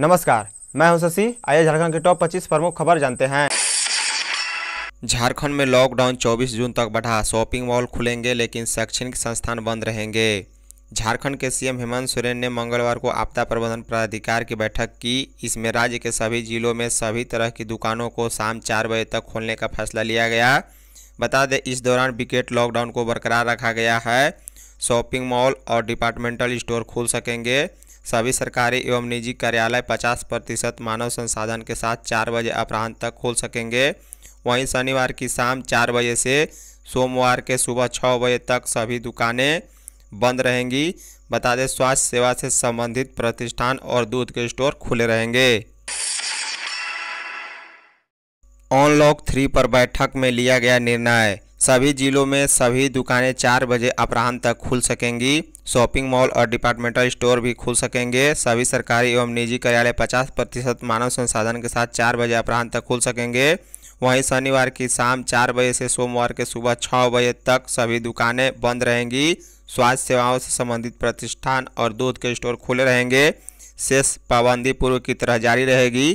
नमस्कार मैं हूं शशि आइए झारखंड के टॉप 25 प्रमुख खबर जानते हैं झारखंड में लॉकडाउन 24 जून तक बढ़ा शॉपिंग मॉल खुलेंगे लेकिन शैक्षणिक संस्थान बंद रहेंगे झारखंड के सीएम हेमंत सोरेन ने मंगलवार को आपदा प्रबंधन प्राधिकार की बैठक की इसमें राज्य के सभी जिलों में सभी तरह की दुकानों को शाम चार बजे तक खोलने का फैसला लिया गया बता दें इस दौरान विकेट लॉकडाउन को बरकरार रखा गया है शॉपिंग मॉल और डिपार्टमेंटल स्टोर खुल सकेंगे सभी सरकारी एवं निजी कार्यालय 50 प्रतिशत मानव संसाधन के साथ चार बजे अपराह्न तक खोल सकेंगे वहीं शनिवार की शाम चार बजे से सोमवार के सुबह छः बजे तक सभी दुकानें बंद रहेंगी बता दें स्वास्थ्य सेवा से संबंधित प्रतिष्ठान और दूध के स्टोर खुले रहेंगे अनलॉक थ्री पर बैठक में लिया गया निर्णय सभी जिलों में सभी दुकानें चार बजे अपराह्न तक खुल सकेंगी शॉपिंग मॉल और डिपार्टमेंटल स्टोर भी खुल सकेंगे सभी सरकारी एवं निजी कार्यालय 50 प्रतिशत मानव संसाधन के साथ चार बजे अपराह्न तक खुल सकेंगे वहीं शनिवार की शाम चार बजे से सोमवार के सुबह छः बजे तक सभी दुकानें बंद रहेंगी स्वास्थ्य सेवाओं से संबंधित प्रतिष्ठान और दूध के स्टोर खुले रहेंगे शेष पाबंदी पूर्व की तरह जारी रहेगी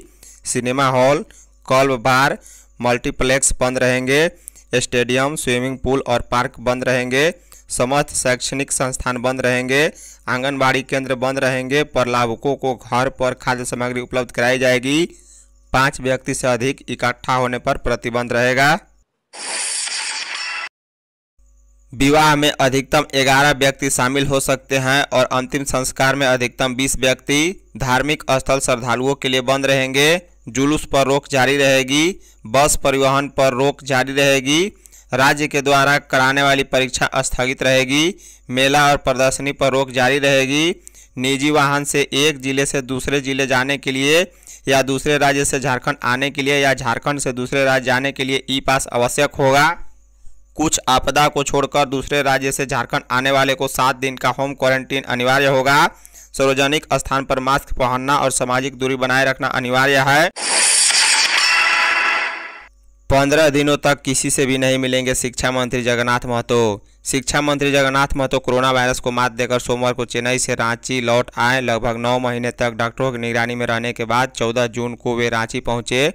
सिनेमा हॉल कॉल्व बार मल्टीप्लेक्स बंद रहेंगे स्टेडियम स्विमिंग पूल और पार्क बंद रहेंगे समस्त शैक्षणिक संस्थान बंद रहेंगे आंगनबाड़ी केंद्र बंद रहेंगे पर लाभुकों को घर पर खाद्य सामग्री उपलब्ध कराई जाएगी पाँच व्यक्ति से अधिक इकट्ठा होने पर प्रतिबंध रहेगा विवाह में अधिकतम 11 व्यक्ति शामिल हो सकते हैं और अंतिम संस्कार में अधिकतम 20 व्यक्ति धार्मिक स्थल श्रद्धालुओं के लिए बंद रहेंगे जुलूस पर रोक जारी रहेगी बस परिवहन पर रोक जारी रहेगी राज्य के द्वारा कराने वाली परीक्षा स्थगित रहेगी मेला और प्रदर्शनी पर रोक जारी रहेगी निजी वाहन से एक जिले से दूसरे जिले जाने के लिए या दूसरे राज्य से झारखंड आने के लिए या झारखंड से दूसरे राज्य जाने के लिए ई पास आवश्यक होगा कुछ आपदा को छोड़कर दूसरे राज्य से झारखंड आने वाले को सात दिन का होम क्वारंटीन अनिवार्य होगा सार्वजनिक स्थान पर मास्क पहनना और सामाजिक दूरी बनाए रखना अनिवार्य है पंद्रह दिनों तक किसी से भी नहीं मिलेंगे शिक्षा मंत्री जगन्नाथ महतो शिक्षा मंत्री जगन्नाथ महतो कोरोना वायरस को मात देकर सोमवार को चेन्नई से रांची लौट आए लगभग नौ महीने तक डॉक्टरों की निगरानी में रहने के बाद चौदह जून को वे रांची पहुंचे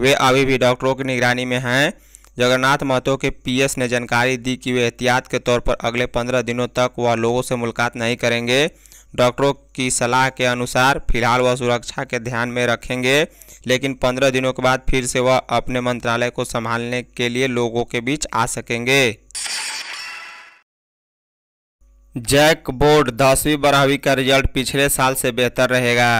वे अभी भी डॉक्टरों की निगरानी में हैं जगन्नाथ महतो के पीएस ने जानकारी दी कि वे एहतियात के तौर पर अगले पंद्रह दिनों तक वह लोगों से मुलाकात नहीं करेंगे डॉक्टरों की सलाह के अनुसार फिलहाल वह सुरक्षा के ध्यान में रखेंगे लेकिन पंद्रह दिनों के बाद फिर से वह अपने मंत्रालय को संभालने के लिए लोगों के बीच आ सकेंगे जैक बोर्ड दसवीं बारहवीं का रिजल्ट पिछले साल से बेहतर रहेगा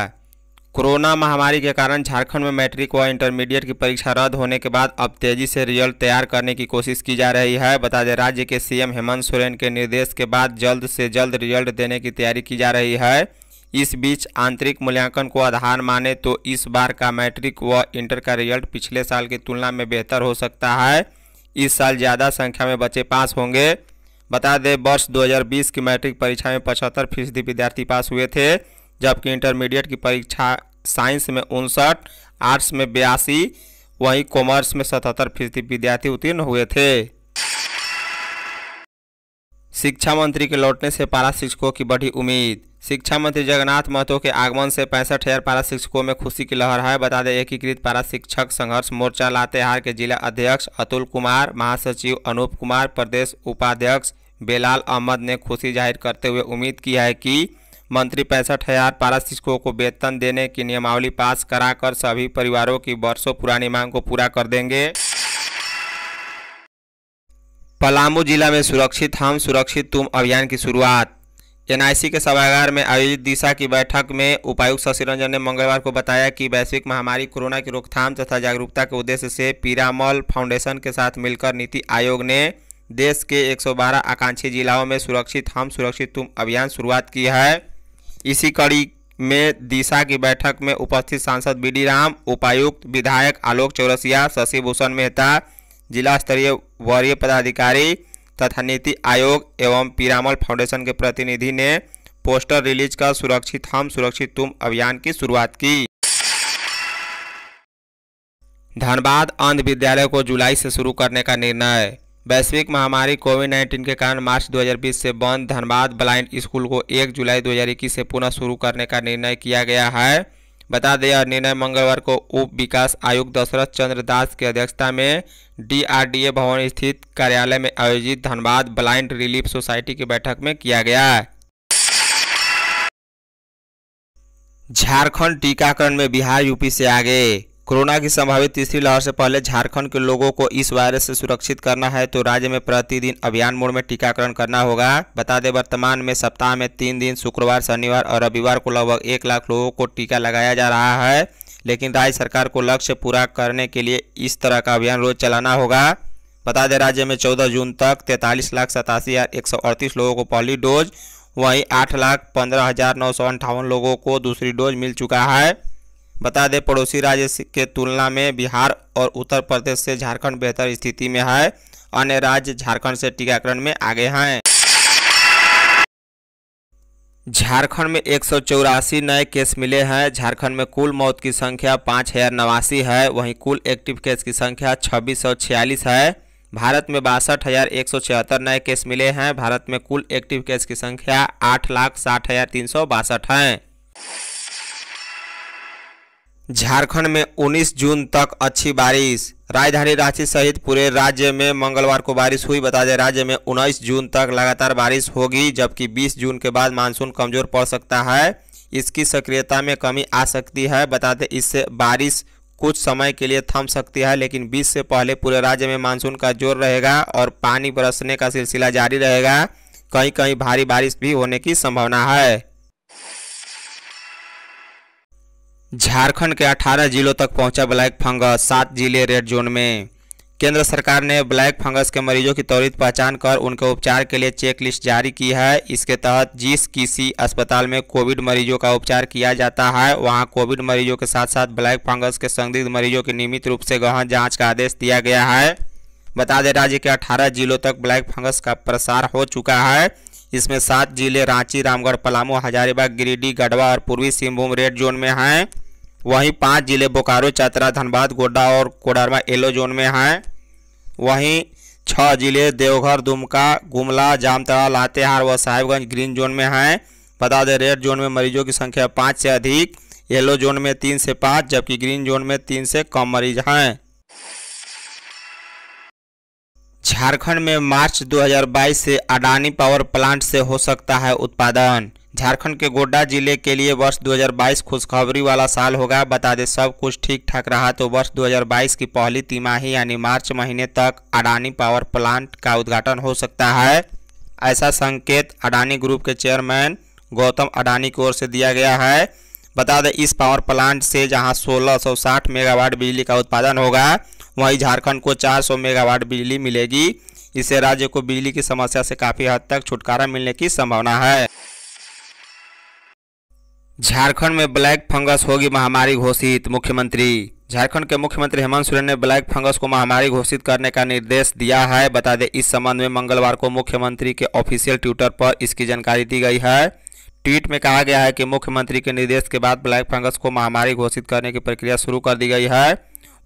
कोरोना महामारी के कारण झारखंड में मैट्रिक व इंटरमीडिएट की परीक्षा रद्द होने के बाद अब तेजी से रिजल्ट तैयार करने की कोशिश की जा रही है बता दें राज्य के सीएम हेमंत सोरेन के निर्देश के बाद जल्द से जल्द रिजल्ट देने की तैयारी की जा रही है इस बीच आंतरिक मूल्यांकन को आधार माने तो इस बार का मैट्रिक व इंटर का रिजल्ट पिछले साल की तुलना में बेहतर हो सकता है इस साल ज़्यादा संख्या में बच्चे पास होंगे बता दें वर्ष 2020 की मैट्रिक परीक्षा में पचहत्तर फीसदी विद्यार्थी पास हुए थे जबकि इंटरमीडिएट की परीक्षा साइंस में उनसठ आर्ट्स में बयासी वहीं कॉमर्स में सतहत्तर फीसदी विद्यार्थी उत्तीर्ण हुए थे शिक्षा मंत्री के लौटने से पारा शिक्षकों की बढ़ी उम्मीद शिक्षा मंत्री जगन्नाथ महतो के आगमन से पैंसठ हज़ार पारा शिक्षकों में खुशी की लहर है बता दें एकीकृत पारा शिक्षक संघर्ष मोर्चा लातेहार के जिला अध्यक्ष अतुल कुमार महासचिव अनूप कुमार प्रदेश उपाध्यक्ष बेलाल अहमद ने खुशी जाहिर करते हुए उम्मीद की है कि मंत्री पैंसठ हजार पारा शिक्षकों को वेतन देने की नियमावली पास कराकर सभी परिवारों की वर्षों पुरानी मांग को पूरा कर देंगे पलामू जिला में सुरक्षित हम सुरक्षित तुम अभियान की शुरुआत एनआईसी के सभागार में आयोजित दिशा की बैठक में उपायुक्त शशि रंजन ने मंगलवार को बताया कि वैश्विक महामारी कोरोना की रोकथाम तथा जागरूकता के उद्देश्य से पीरामल फाउंडेशन के साथ मिलकर नीति आयोग ने देश के 112 आकांक्षी जिलाओं में सुरक्षित हम सुरक्षित तुम अभियान शुरुआत की है इसी कड़ी में दिशा की बैठक में उपस्थित सांसद बी डी राम उपायुक्त विधायक आलोक चौरसिया शशिभूषण मेहता जिला स्तरीय वरीय पदाधिकारी तथा नीति आयोग एवं पीरामल फाउंडेशन के प्रतिनिधि ने पोस्टर रिलीज कर सुरक्षित हम सुरक्षित तुम अभियान की शुरुआत की धनबाद अंध विद्यालय को जुलाई से शुरू करने का निर्णय वैश्विक महामारी कोविड नाइन्टीन के कारण मार्च 2020 से बंद धनबाद ब्लाइंड स्कूल को 1 जुलाई 2021 से पुनः शुरू करने का निर्णय किया गया है बता दें यह निर्णय मंगलवार को उप विकास आयुक्त दशरथ चंद्र दास की अध्यक्षता में डीआरडीए भवन स्थित कार्यालय में आयोजित धनबाद ब्लाइंड रिलीफ सोसाइटी की बैठक में किया गया है झारखंड टीकाकरण में बिहार यूपी से आगे कोरोना की संभावित तीसरी लहर से पहले झारखंड के लोगों को इस वायरस से सुरक्षित करना है तो राज्य में प्रतिदिन अभियान मोड में टीकाकरण करना होगा बता दें वर्तमान में सप्ताह में तीन दिन शुक्रवार शनिवार और रविवार को लगभग एक लाख लोगों को टीका लगाया जा रहा है लेकिन राज्य सरकार को लक्ष्य पूरा करने के लिए इस तरह का अभियान रोज चलाना होगा बता दें राज्य में चौदह जून तक तैंतालीस लाख सतासी हज़ार एक सौ अड़तीस लोगों को पहली डोज वहीं आठ लाख पंद्रह हज़ार नौ सौ अंठावन लोगों को दूसरी डोज मिल चुका है बता दें पड़ोसी राज्य के तुलना में बिहार और उत्तर प्रदेश से झारखंड बेहतर स्थिति में है अन्य राज्य झारखंड से टीकाकरण में आगे हैं झारखंड में एक नए केस मिले हैं झारखंड में कुल मौत की संख्या पाँच हज़ार नवासी है वहीं कुल एक्टिव केस की संख्या छब्बीस सौ छियालीस है भारत में बासठ हज़ार एक सौ छिहत्तर नए केस मिले हैं भारत में कुल एक्टिव केस की संख्या आठ लाख साठ हज़ार तीन सौ बासठ हैं झारखंड में 19 जून तक अच्छी बारिश राजधानी रांची सहित पूरे राज्य में मंगलवार को बारिश हुई बता दें राज्य में 19 जून तक लगातार बारिश होगी जबकि 20 जून के बाद मानसून कमजोर पड़ सकता है इसकी सक्रियता में कमी आ सकती है बता दें इससे बारिश कुछ समय के लिए थम सकती है लेकिन 20 से पहले पूरे राज्य में मानसून का जोर रहेगा और पानी बरसने का सिलसिला जारी रहेगा कहीं कहीं भारी बारिश भी होने की संभावना है झारखंड के 18 जिलों तक पहुंचा ब्लैक फंगस सात जिले रेड जोन में केंद्र सरकार ने ब्लैक फंगस के मरीजों की त्वरित पहचान कर उनके उपचार के लिए चेक लिस्ट जारी की है इसके तहत जिस किसी अस्पताल में कोविड मरीजों का उपचार किया जाता है वहां कोविड मरीजों के साथ साथ ब्लैक फंगस के संदिग्ध मरीजों की नियमित रूप से गहन जाँच का आदेश दिया गया है बता दें राज्य के अठारह जिलों तक ब्लैक फंगस का प्रसार हो चुका है इसमें सात जिले रांची रामगढ़ पलामू हजारीबाग गिरिडीह गढ़वा और पूर्वी सिंहभूम रेड जोन में हैं वहीं पाँच जिले बोकारो चतरा धनबाद गोड्डा और कोडरमा येलो जोन में हैं वहीं छः जिले देवघर दुमका गुमला जामतड़ा लातेहार व साहिबगंज ग्रीन जोन में हैं बता दें रेड जोन में मरीजों की संख्या पाँच से अधिक येलो जोन में तीन से पाँच जबकि ग्रीन जोन में तीन से कम मरीज हैं झारखंड में मार्च 2022 से अडानी पावर प्लांट से हो सकता है उत्पादन झारखंड के गोड्डा जिले के लिए वर्ष 2022 खुशखबरी वाला साल होगा बता दें सब कुछ ठीक ठाक रहा तो वर्ष 2022 की पहली तिमाही यानी मार्च महीने तक अडानी पावर प्लांट का उद्घाटन हो सकता है ऐसा संकेत अडानी ग्रुप के चेयरमैन गौतम अडानी की ओर से दिया गया है बता दें इस पावर प्लांट से जहाँ सोलह मेगावाट बिजली का उत्पादन होगा वहीं झारखंड को 400 मेगावाट बिजली मिलेगी इससे राज्य को बिजली की समस्या से काफ़ी हद तक छुटकारा मिलने की संभावना है झारखंड में ब्लैक फंगस होगी महामारी घोषित मुख्यमंत्री झारखंड के मुख्यमंत्री हेमंत सोरेन ने ब्लैक फंगस को महामारी घोषित करने का निर्देश दिया है बता दें इस संबंध में मंगलवार को मुख्यमंत्री के ऑफिशियल ट्विटर पर इसकी जानकारी दी गई है ट्वीट में कहा गया है कि मुख्यमंत्री के निर्देश के बाद ब्लैक फंगस को महामारी घोषित करने की प्रक्रिया शुरू कर दी गई है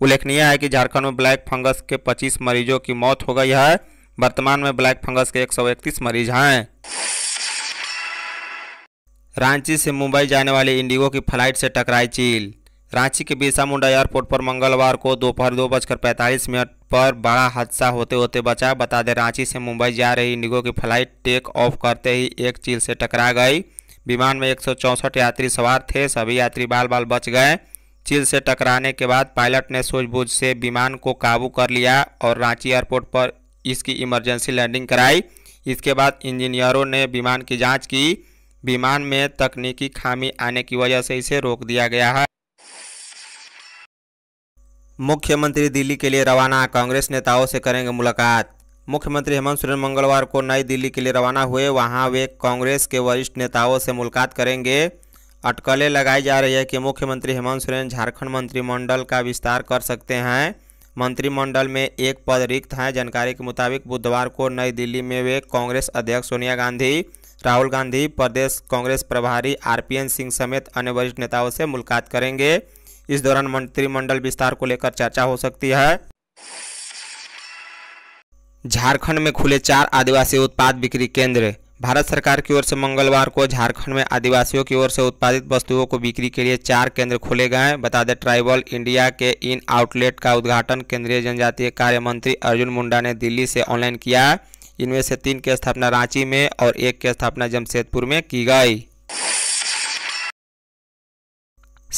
उल्लेखनीय है कि झारखंड में ब्लैक फंगस के 25 मरीजों की मौत हो गई है वर्तमान में ब्लैक फंगस के 131 मरीज हैं रांची से मुंबई जाने वाली इंडिगो की फ्लाइट से टकराई चील रांची के बिरसा मुंडा एयरपोर्ट पर मंगलवार को दोपहर दो, दो बजकर पैंतालीस मिनट पर बड़ा हादसा होते होते बचा बता दें रांची से मुंबई जा रही इंडिगो की फ्लाइट टेक ऑफ करते ही एक चील से टकरा गई विमान में एक यात्री सवार थे सभी यात्री बाल बाल बच गए चील से टकराने के बाद पायलट ने सूझबूझ से विमान को काबू कर लिया और रांची एयरपोर्ट पर इसकी इमरजेंसी लैंडिंग कराई इसके बाद इंजीनियरों ने विमान की जांच की विमान में तकनीकी खामी आने की वजह से इसे रोक दिया गया है मुख्यमंत्री दिल्ली के लिए रवाना कांग्रेस नेताओं से करेंगे मुलाकात मुख्यमंत्री हेमंत सोरेन मंगलवार को नई दिल्ली के लिए रवाना हुए वहां वे कांग्रेस के वरिष्ठ नेताओं से मुलाकात करेंगे अटकलें लगाई जा रही है कि मुख्यमंत्री हेमंत सोरेन झारखंड मंत्रिमंडल का विस्तार कर सकते हैं मंत्रिमंडल में एक पद रिक्त हैं जानकारी के मुताबिक बुधवार को नई दिल्ली में वे कांग्रेस अध्यक्ष सोनिया गांधी राहुल गांधी प्रदेश कांग्रेस प्रभारी आरपीएन सिंह समेत अन्य वरिष्ठ नेताओं से मुलाकात करेंगे इस दौरान मंत्रिमंडल विस्तार को लेकर चर्चा हो सकती है झारखंड में खुले चार आदिवासी उत्पाद बिक्री केंद्र भारत सरकार की ओर से मंगलवार को झारखंड में आदिवासियों की ओर से उत्पादित वस्तुओं को बिक्री के लिए चार केंद्र खोले गए हैं बता दें ट्राइबल इंडिया के इन आउटलेट का उद्घाटन केंद्रीय जनजातीय कार्य मंत्री अर्जुन मुंडा ने दिल्ली से ऑनलाइन किया है इनमें से तीन की स्थापना रांची में और एक की स्थापना जमशेदपुर में की गई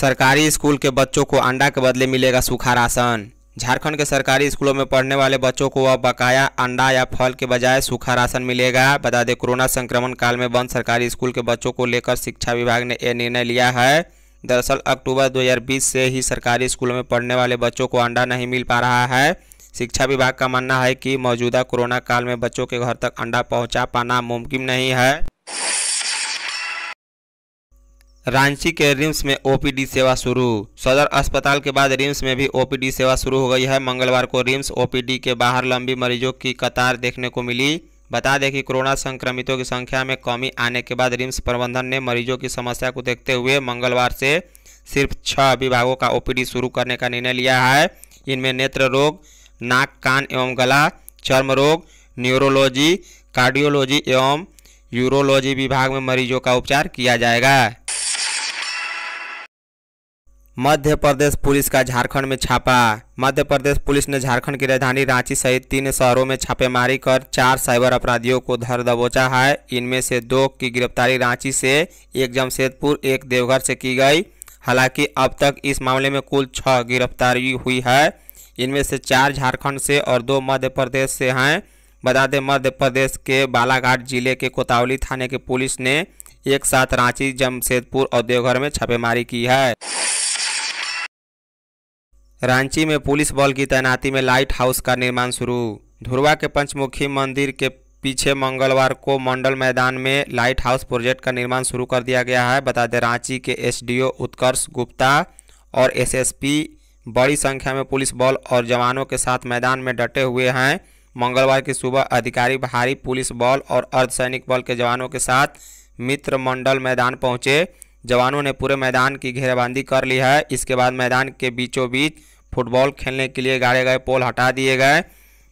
सरकारी स्कूल के बच्चों को अंडा के बदले मिलेगा सूखा राशन झारखंड के सरकारी स्कूलों में पढ़ने वाले बच्चों को अब बकाया अंडा या फल के बजाय सूखा राशन मिलेगा बता दें कोरोना संक्रमण काल में बंद सरकारी स्कूल के बच्चों को लेकर शिक्षा विभाग ने यह निर्णय लिया है दरअसल अक्टूबर 2020 से ही सरकारी स्कूलों में पढ़ने वाले बच्चों को अंडा नहीं मिल पा रहा है शिक्षा विभाग का मानना है कि मौजूदा कोरोना काल में बच्चों के घर तक अंडा पहुँचा पाना मुमकिन नहीं है रांची के रिम्स में ओपीडी सेवा शुरू सदर अस्पताल के बाद रिम्स में भी ओपीडी सेवा शुरू हो गई है मंगलवार को रिम्स ओपीडी के बाहर लंबी मरीजों की कतार देखने को मिली बता दें कि कोरोना संक्रमितों की संख्या में कमी आने के बाद रिम्स प्रबंधन ने मरीजों की समस्या को देखते हुए मंगलवार से सिर्फ छः विभागों का ओ शुरू करने का निर्णय लिया है इनमें नेत्र रोग नाक कान एवं गला चर्म रोग न्यूरोलॉजी कार्डियोलॉजी एवं यूरोलॉजी विभाग में मरीजों का उपचार किया जाएगा मध्य प्रदेश पुलिस का झारखंड में छापा मध्य प्रदेश पुलिस ने झारखंड की राजधानी रांची सहित तीन शहरों में छापेमारी कर चार साइबर अपराधियों को धर दबोचा है इनमें से दो की गिरफ्तारी रांची से एक जमशेदपुर एक देवघर से की गई हालांकि अब तक इस मामले में कुल छः गिरफ्तारी हुई है इनमें से चार झारखंड से और दो मध्य प्रदेश से हैं बता दें मध्य प्रदेश के बालाघाट जिले के कोतावली थाने के पुलिस ने एक साथ रांची जमशेदपुर और देवघर में छापेमारी की है रांची में पुलिस बल की तैनाती में लाइट हाउस का निर्माण शुरू धुरवा के पंचमुखी मंदिर के पीछे मंगलवार को मंडल मैदान में लाइट हाउस प्रोजेक्ट का निर्माण शुरू कर दिया गया है बता दें रांची के एसडीओ उत्कर्ष गुप्ता और एसएसपी बड़ी संख्या में पुलिस बल और जवानों के साथ मैदान में डटे हुए हैं मंगलवार की सुबह अधिकारी भारी पुलिस बल और अर्धसैनिक बल के जवानों के साथ मित्र मंडल मैदान पहुंचे जवानों ने पूरे मैदान की घेराबंदी कर ली है इसके बाद मैदान के बीचों बीच फुटबॉल खेलने के लिए गाड़े गए पोल हटा दिए गए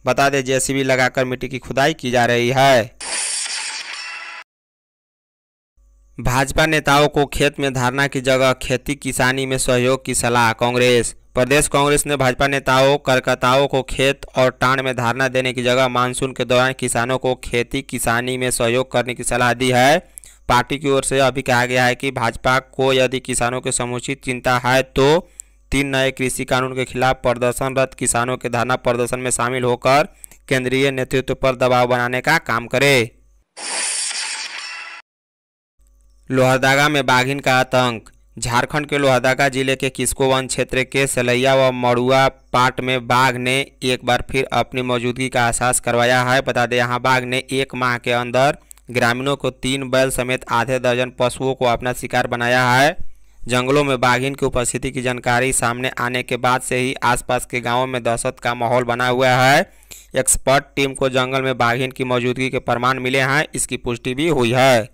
बता दें जेसीबी लगाकर मिट्टी की खुदाई की जा रही है भाजपा नेताओं को खेत में धारणा की जगह खेती किसानी में सहयोग की सलाह कांग्रेस प्रदेश कांग्रेस ने भाजपा नेताओं कार्यकर्ताओं को खेत और टाण में धारणा देने की जगह मानसून के दौरान किसानों को खेती किसानी में सहयोग करने की सलाह दी है पार्टी की ओर से अभी कहा गया है कि भाजपा को यदि किसानों की समुचित चिंता है तो तीन नए कृषि कानून के खिलाफ प्रदर्शनरत किसानों के धरना प्रदर्शन में शामिल होकर केंद्रीय नेतृत्व पर दबाव बनाने का काम करे लोहरदागा में बाघिन का आतंक झारखंड के लोहरदागा जिले के किस्को वन क्षेत्र के सलैया व मड़ुआ पाट में बाघ ने एक बार फिर अपनी मौजूदगी का एहसास करवाया है बता दें यहां बाघ ने एक माह के अंदर ग्रामीणों को तीन बैल समेत आधे दर्जन पशुओं को अपना शिकार बनाया है जंगलों में बाघिन की उपस्थिति की जानकारी सामने आने के बाद से ही आसपास के गांवों में दहशत का माहौल बना हुआ है एक्सपर्ट टीम को जंगल में बाघिन की मौजूदगी के प्रमाण मिले हैं इसकी पुष्टि भी हुई है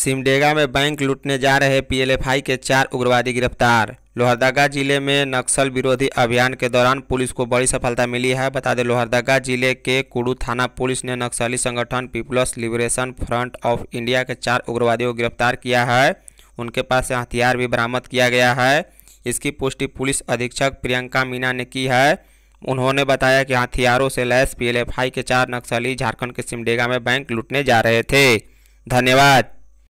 सिमडेगा में बैंक लूटने जा रहे पीएलएफआई के चार उग्रवादी गिरफ्तार लोहरदगा जिले में नक्सल विरोधी अभियान के दौरान पुलिस को बड़ी सफलता मिली है बता दें लोहरदगा जिले के कुड़ू थाना पुलिस ने नक्सली संगठन peoples liberation front of India के चार उग्रवादियों को गिरफ्तार किया है उनके पास से हथियार भी बरामद किया गया है इसकी पुष्टि पुलिस अधीक्षक प्रियंका मीना ने की है उन्होंने बताया कि हथियारों से लैस पीएलएफआई के चार नक्सली झारखंड के सिमडेगा में बैंक लूटने जा रहे थे धन्यवाद